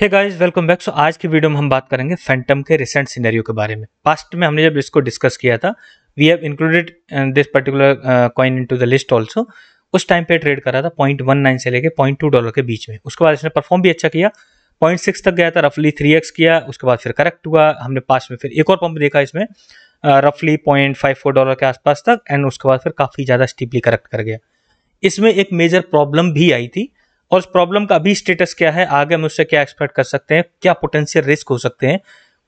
हे guys welcome back so आज की video में हम बात करेंगे फैंटम के रिसेंट सिनेरियो के बारे में पास्ट में हमने जब इसको डिस्कस किया था we have included this particular coin into the list also उस टाइम पे ट्रेड करा था 0.19 से लेके 0.2 डॉलर के बीच में उसके बाद इसने परफॉर्म भी अच्छा किया पॉइंट तक गया था रफली थ्री किया उसके बाद फिर करेक्ट हुआ हमने पास्ट में फिर एक और पंप देखा इसमें रफली पॉइंट डॉलर के आसपास तक एंड उसके बाद फिर काफ़ी ज़्यादा स्टीपली करेक्ट कर गया इसमें एक मेजर प्रॉब्लम भी आई थी और उस प्रॉब्लम का अभी स्टेटस क्या है आगे हम उससे क्या एक्सपेक्ट कर सकते हैं क्या पोटेंशियल रिस्क हो सकते हैं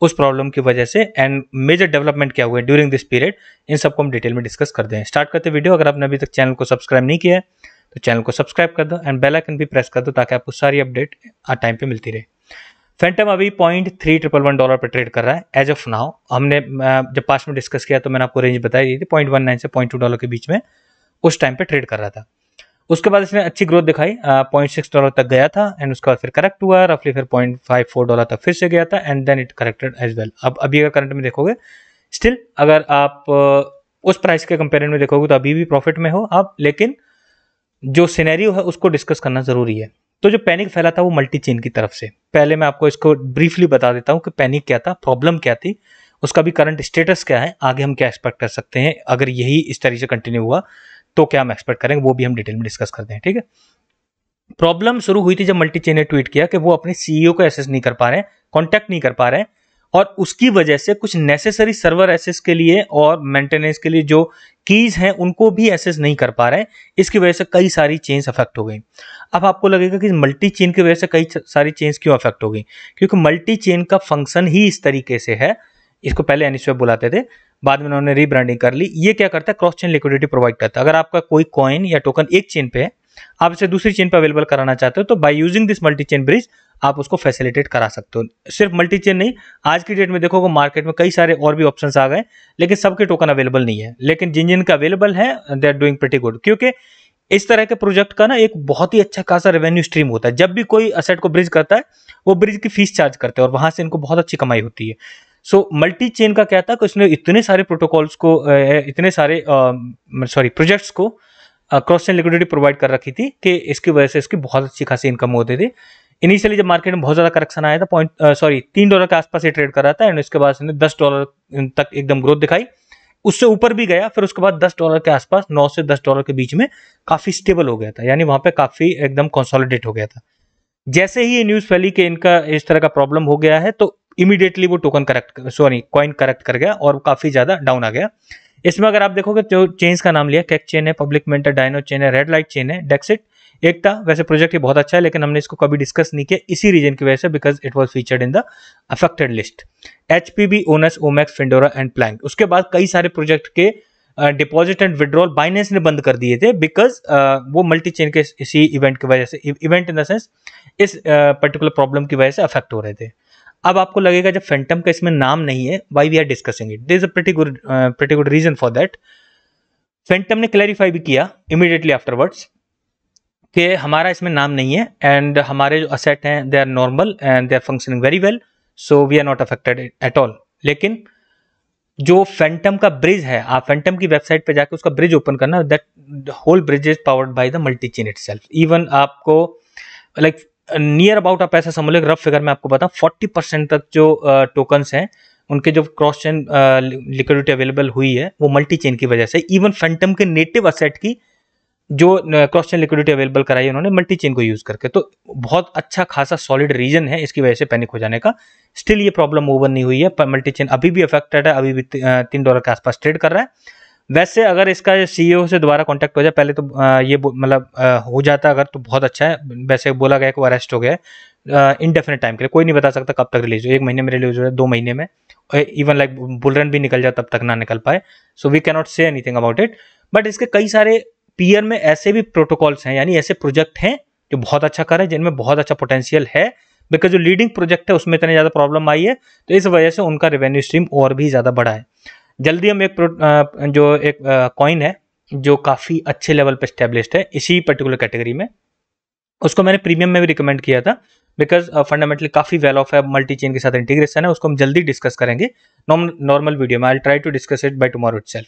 उस प्रॉब्लम की वजह से एंड मेजर डेवलपमेंट क्या हुए ड्यूरिंग दिस पीरियड इन सबको हम डिटेल में डिस्कस कर दें स्टार्ट करते वीडियो अगर आपने अभी तक चैनल को सब्सक्राइब नहीं किया है तो चैनल को सब्सक्राइब कर दो एंड बेल आइकन भी प्रेस कर दो ताकि आपको सारी अपडेट टाइम पे मिलती रहे फैंटम अभी point three triple one dollar पर ट्रेड कर रहा है एज ऑफ नाउ हमने जब पास में डिस्कस किया तो मैंने आपको रेंज बताई थी पॉइंट वन नाइन से पॉइंट टू डॉलर के बीच में उस टाइम पर ट्रेड कर रहा था उसके बाद इसने अच्छी ग्रोथ दिखाई पॉइंट सिक्स डॉलर तक गया था एंड उसके बाद फिर करेक्ट हुआ रफली फिर पॉइंट फाइव फोर डॉलर तक फिर से गया था and then it corrected as well अब अभी अगर करंट में देखोगे स्टिल अगर आप उस प्राइस के कंपेरिजन में देखोगे तो अभी भी प्रॉफिट में हो आप लेकिन जो सीनेरियो है उसको डिस्कस करना ज़रूरी है तो जो पैनिक फैला था वो मल्टी चेन की तरफ से पहले मैं आपको इसको ब्रीफली बता देता हूँ कि पैनिक क्या था प्रॉब्लम क्या थी उसका भी करंट स्टेटस क्या है आगे हम क्या एक्सपेक्ट कर सकते हैं अगर यही इस तरीके से कंटिन्यू हुआ तो क्या हम एक्सपेक्ट करेंगे वो भी हम डिटेल में डिस्कस करते हैं ठीक है प्रॉब्लम शुरू हुई थी जब मल्टी चेन ने ट्वीट किया कि वो अपने सीईओ e को एसेस नहीं कर पा रहे हैं कॉन्टेक्ट नहीं कर पा रहे हैं और उसकी वजह से कुछ नेसेसरी सर्वर एसेस के लिए और मेंटेनेंस के लिए जो कीज हैं उनको भी एसेस नहीं कर पा रहे हैं इसकी वजह से कई सारी चेंज अफेक्ट हो गई अब आपको लगेगा कि मल्टी चेन की वजह से कई सारी चेंज क्यों अफेक्ट हो गई क्योंकि मल्टी चेन का फंक्शन ही इस तरीके से है इसको पहले एनिस्वेप बुलाते थे बाद में उन्होंने रीब्रांडिंग कर ली ये क्या करता है क्रॉस चेन लिक्विडिटी प्रोवाइड करता है अगर आपका कोई कॉइन या टोकन एक चेन पे है आप इसे दूसरी चेन पे अवेलेबल कराना चाहते हो तो by using this Multichain bridge आप उसको फैसिलिटेट करा सकते हो सिर्फ मल्टी चेन नहीं आज की डेट में देखोगे मार्केट में कई सारे और भी ऑप्शन आ गए लेकिन सबके टोकन अवेलेबल नहीं है लेकिन जिन जिन का अवेलेबल है they are doing pretty good क्योंकि इस तरह के प्रोजेक्ट का ना एक बहुत ही अच्छा खासा रेवेन्यू स्ट्रीम होता है जब भी कोई असेट को ब्रिज करता है वो ब्रिज की फीस चार्ज करते हैं और वहां से इनको बहुत अच्छी कमाई होती है सो मल्टी चेन का क्या था कि उसने इतने सारे प्रोटोकॉल्स को इतने सारे सॉरी प्रोजेक्ट्स को क्रॉस चेन लिक्विडिटी प्रोवाइड कर रखी थी कि इसकी वजह से इसकी बहुत अच्छी खासी इनकम होते थे इनिशियली जब मार्केट में बहुत ज़्यादा करेक्शन आया था पॉइंट सॉरी तीन डॉलर के आसपास ये ट्रेड कर रहा था एंड उसके बाद इसने दस डॉलर तक एकदम ग्रोथ दिखाई उससे ऊपर भी गया फिर उसके बाद दस डॉलर के आसपास नौ से दस डॉलर के बीच में काफ़ी स्टेबल हो गया था यानी वहाँ पर काफ़ी एकदम कंसोलिडेट हो गया था जैसे ही ये न्यूज़ फैली कि इनका इस तरह का प्रॉब्लम हो गया है तो इमीडिएटली वो token correct sorry coin correct कर गया और काफ़ी ज़्यादा डाउन आ गया इसमें अगर आप देखोगे जो तो चेन्स का नाम लिया कैक चेन है पब्लिक मेंटर डायनो चेन है रेड लाइट चेन है डेक्सिट एक था वैसे प्रोजेक्ट ये बहुत अच्छा है लेकिन हमने इसको कभी डिस्कस नहीं किया इसी रीजन की वजह से because it was featured in the affected list H P B Onus Omax Findora and Plank उसके बाद कई सारे प्रोजेक्ट के डिपॉजिट एंड विड्रॉल बाइनेंस ने बंद कर दिए थे बिकॉज uh, वो मल्टी चेन के इसी इवेंट की वजह से इवेंट इन द सेंस इस पर्टिकुलर uh, प्रॉब्लम की वजह से अफेक्ट हो रहे थे अब आपको लगेगा जब फैंटम का इसमें नाम नहीं है why we are discussing it this pretty good good reason for that Fantom ने क्लैरिफाई भी किया इमीडिएटली आफ्टरवर्ड्स कि हमारा इसमें नाम नहीं है एंड हमारे जो असेट हैं they are normal and they are functioning very well so we are not affected at all लेकिन जो फैंटम का ब्रिज है आप फैंटम की वेबसाइट पे जाके उसका ब्रिज ओपन करना that whole bridge is powered by the Multichain it even आपको लाइक like, नियर अबाउट आप ऐसा समझ लो रफ फिगर में आपको बताऊँ फोर्टी परसेंट तक जो टोकन्स हैं उनके जो क्रॉस चेन लिक्विडिटी अवेलेबल हुई है वो मल्टी चेन की वजह से इवन फैंटम के नेटिव असेट की जो क्रॉस चेन लिक्विडिटी अवेलेबल कराई है उन्होंने मल्टी चेन को यूज़ करके तो बहुत अच्छा खासा सॉलिड रीजन है इसकी वजह से पैनिक हो जाने का स्टिल ये प्रॉब्लम ओवर नहीं हुई है मल्टी चेन अभी भी अफेक्टेड है अभी भी तीन डॉलर के आसपास ट्रेड कर रहा है वैसे अगर इसका सीईओ e से दोबारा कॉन्टैक्ट हो जाए पहले तो ये मतलब हो जाता अगर तो बहुत अच्छा है वैसे बोला गया कि वो अरेस्ट हो गया इनडेफिनेट टाइम के लिए कोई नहीं बता सकता कब तक रिलीज हो एक महीने में रिलीज हो जाए दो महीने में इवन लाइक बुलरन भी निकल जाए तब तक ना निकल पाए so we cannot say thing about it but इसके कई सारे पीयर में ऐसे भी प्रोटोकॉल्स हैं यानी ऐसे प्रोजेक्ट हैं जो बहुत अच्छा कर जिनमें बहुत अच्छा पोटेंशियल है बिकॉज जो लीडिंग प्रोजेक्ट है उसमें इतनी ज़्यादा प्रॉब्लम आई है तो इस वजह से उनका रेवेन्यू स्ट्रीम और भी ज़्यादा बढ़ा है जल्दी हम एक जो एक कॉइन है जो काफ़ी अच्छे लेवल पर स्टेब्लिश है इसी पर्टिकुलर कैटेगरी में उसको मैंने प्रीमियम में भी रिकमेंड किया था बिकॉज फंडामेंटली काफ़ी वेल ऑफ है मल्टी चेन के साथ इंटीग्रेशन है उसको हम जल्दी डिस्कस करेंगे नॉर्मल वीडियो में I try to discuss it by tomorrow itself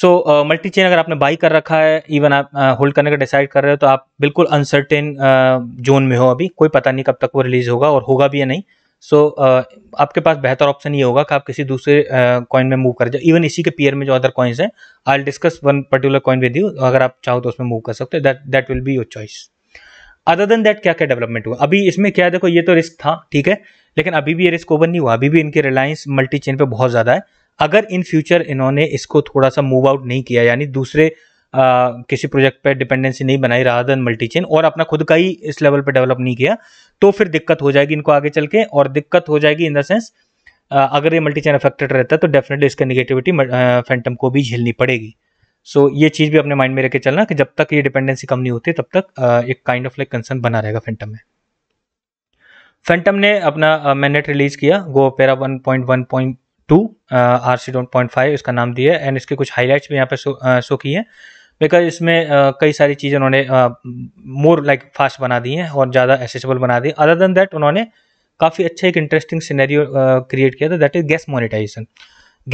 so Multichain अगर आपने बाई कर रखा है इवन आप होल्ड uh, करने का डिसाइड कर रहे हो तो आप बिल्कुल अनसर्टेन जोन uh, में हो अभी कोई पता नहीं कब तक वो रिलीज होगा और होगा भी या नहीं सो so, uh, आपके पास बेहतर ऑप्शन ये होगा कि आप किसी दूसरे कॉइन uh, में मूव कर जाओ इवन इसी के पेयर में जो अदर कॉइन्स हैं I discuss one particular coin with you अगर आप चाहो तो उसमें मूव कर सकते हो that that will be your choice other than that क्या क्या डेवलपमेंट हुआ अभी इसमें क्या देखो ये तो रिस्क था ठीक है लेकिन अभी भी ये रिस्क ओवर नहीं हुआ अभी भी इनके रिलायंस मल्टी चेन पर बहुत ज़्यादा है अगर इन फ्यूचर इन्होंने इसको थोड़ा सा मूव आउट नहीं किया यानी दूसरे किसी प्रोजेक्ट पे डिपेंडेंसी नहीं बनाई रहा दन मल्टी चेन और अपना खुद का ही इस लेवल पे डेवलप नहीं किया तो फिर दिक्कत हो जाएगी इनको आगे चल के और दिक्कत हो जाएगी इन द सेंस अगर ये मल्टी चेन अफेक्टेड रहता है तो डेफिनेटली इसका निगेटिविटी फैंटम को भी झेलनी पड़ेगी सो so, ये चीज़ भी अपने माइंड में रखे चलना कि जब तक ये डिपेंडेंसी कम नहीं होती तब तक एक काइंड ऑफ लाइक कंसर्न बना रहेगा फैंटम में फैंटम ने अपना मैनेट रिलीज किया गो पेरा one point one point two R C dot point five इसका नाम दिया एंड इसके कुछ हाईलाइट्स भी यहाँ पे शो, शो किए हैं बिकॉज इसमें कई सारी चीज़ें उन्होंने मोर लाइक फास्ट बना दी हैं और ज़्यादा एसेसिबल बना दी अदर देन दैट उन्होंने काफ़ी अच्छा एक इंटरेस्टिंग सीनरी क्रिएट किया था that is gas monetization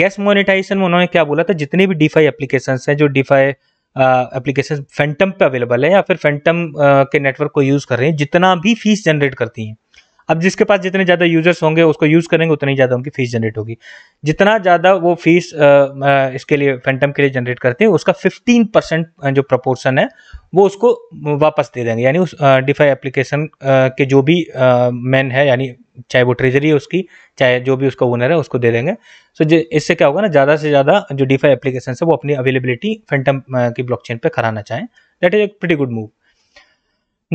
gas monetization में उन्होंने क्या बोला था जितने भी डीफाई एप्लीकेशन हैं जो डीफाई एप्लीकेशन फैंटम पे अवेलेबल है या फिर फैंटम के नेटवर्क को यूज़ कर रहे हैं जितना भी फीस जनरेट करती हैं अब जिसके पास जितने ज़्यादा यूजर्स होंगे उसको यूज़ करेंगे उतनी ज़्यादा उनकी फीस जनरेट होगी जितना ज़्यादा वो फीस इसके लिए फैंटम के लिए जनरेट करते हैं उसका फिफ्टीन परसेंट जो प्रपोर्सन है वो उसको वापस दे देंगे यानी उस डिफाई एप्लीकेशन के जो भी मैन है यानी चाहे वो ट्रेजरी है उसकी चाहे जो भी उसका ओनर है उसको दे देंगे सो so, इससे क्या होगा ना ज़्यादा से ज़्यादा जो डिफाई एप्लीकेशन है वो अपनी अवेलेबिलिटी फैंटम की ब्लॉकचेन पे कराना चाहें that is a pretty good move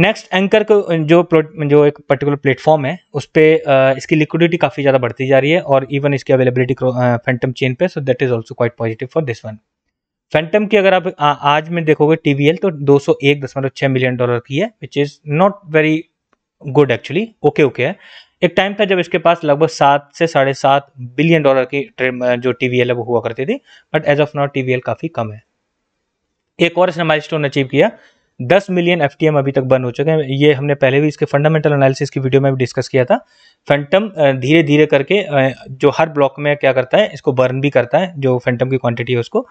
next anchor को जो जो एक पर्टिकुलर प्लेटफॉर्म है उस पर इसकी लिक्विडिटी काफ़ी ज़्यादा बढ़ती जा रही है और इवन इसकी अवेलेबिलिटी फैंटम चेन पे so that is also quite positive for this one Fantom की अगर आप आ, आज में देखोगे टीवीएल तो दो मिलियन डॉलर की है which is not very good actually okay okay है एक टाइम था जब इसके पास लगभग सात से साढ़े सात बिलियन डॉलर की जो टीवीएल है वो हुआ करती थी but as of now TVL काफ़ी कम है एक और इसने माइल अचीव किया दस मिलियन एफ अभी तक बंद हो चुके हैं ये हमने पहले भी इसके फंडामेंटल एनालिसिस की वीडियो में भी डिस्कस किया था फैंटम धीरे धीरे करके जो हर ब्लॉक में क्या करता है इसको बर्न भी करता है जो फैंटम की क्वांटिटी है उसको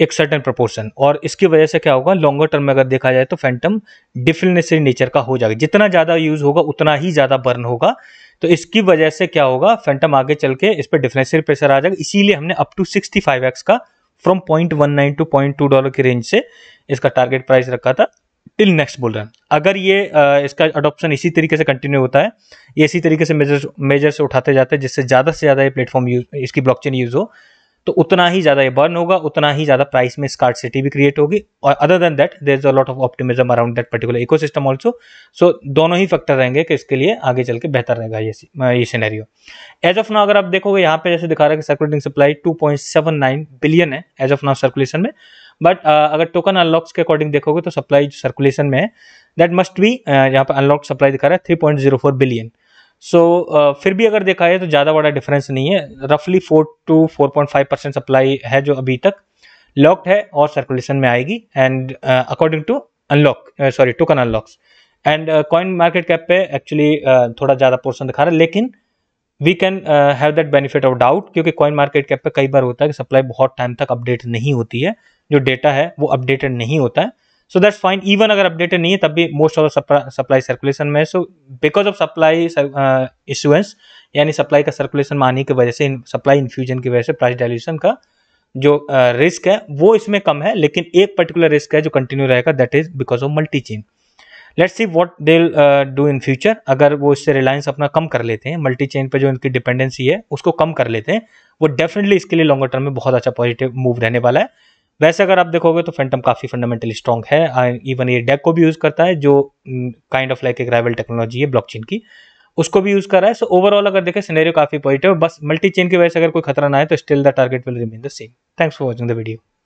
एक सर्टन प्रपोर्सन और इसकी वजह से क्या होगा लॉन्गर टर्म में अगर देखा जाए तो फैंटम डिफिलनेसरी नेचर का हो जाएगा जितना ज़्यादा यूज़ होगा उतना ही ज़्यादा बर्न होगा तो इसकी वजह से क्या होगा फैंटम आगे चल के इस पर डिफिनेसरी प्रेशर आ जाएगा इसीलिए हमने up to sixty five X का from point one nine to point two dollar की रेंज से इसका टारगेट प्राइस रखा था टिल नेक्स्ट बोल रहा है अगर ये आ, इसका अडोप्शन इसी तरीके से कंटिन्यू होता है ये इसी तरीके से मेजर्स मेजर्स उठाते जाते हैं जिससे ज़्यादा से ज़्यादा ये प्लेटफॉर्म यूज इसकी ब्लॉकचेन यूज़ हो तो उतना ही ज़्यादा ये बर्न होगा उतना ही ज़्यादा प्राइस में सिटी भी क्रिएट होगी और other than that there is a lot of optimism around that particular इको सिस्टम ऑल्सो सो दोनों ही फैक्टर रहेंगे कि इसके लिए आगे चल के बेहतर रहेगा ये ये सीनरियो एज ऑफ नाउ अगर आप देखोगे यहाँ पे जैसे दिखा रहा है कि सर्कुलेटिंग सप्लाई टू बिलियन है एज ऑफ नाउ सर्कुलेशन में बट uh, अगर टोकन अनलॉक्स के अकॉर्डिंग देखोगे तो सप्लाई सर्कुलेशन में है दैट मस्ट भी यहाँ पे अनलॉक सप्लाई दिखा रहा है three billion so so, uh, फिर भी अगर देखा जाए तो ज़्यादा बड़ा डिफरेंस नहीं है रफली four to four point five percent supply है जो अभी तक लॉक्ड है और सर्कुलेशन में आएगी and according to unlock sorry token unlocks and CoinMarketCap पे एक्चुअली uh, थोड़ा ज़्यादा पोर्सन दिखा रहा है लेकिन we can have that benefit of doubt क्योंकि कॉइन मार्केट कैप पे कई बार होता है कि सप्लाई बहुत टाइम तक अपडेट नहीं होती है जो डेटा है वो अपडेटेड नहीं होता है सो दैट्स फाइन इवन अगर अपडेटेड नहीं है तब भी मोस्ट ऑफ सप्लाई सर्कुलेशन में so because of supply issuance यानी सप्लाई का सर्कुलेशन में आने की वजह से सप्लाई इन्फ्यूजन की वजह से प्राइस डायल्यूशन का जो रिस्क uh, है वो इसमें कम है लेकिन एक पर्टिकुलर रिस्क है जो कंटिन्यू रहेगा that is because of Multichain let's see what they do in future अगर वो इससे रिलायंस अपना कम कर लेते हैं मल्टी चेन पर जो इनकी डिपेंडेंसी है उसको कम कर लेते हैं वो डेफिनेटली इसके लिए लॉन्गर टर्म में बहुत अच्छा पॉजिटिव मूव रहने वाला है वैसे अगर आप देखोगे तो फैंटम काफ़ी फंडामेंटली स्ट्रॉन्ग है इवन ये डेक को भी यूज़ करता है जो काइंड ऑफ लाइक एक राइवल टेक्नोलॉजी है ब्लॉकचेन की उसको भी यूज़ कर रहा है सो ओवरऑल अगर देखें सिनेरियो काफ़ी पॉजिटिव बस मल्टी चेन की वजह से अगर कोई खतरा ना है तो still the target will remain the same thanks for watching the video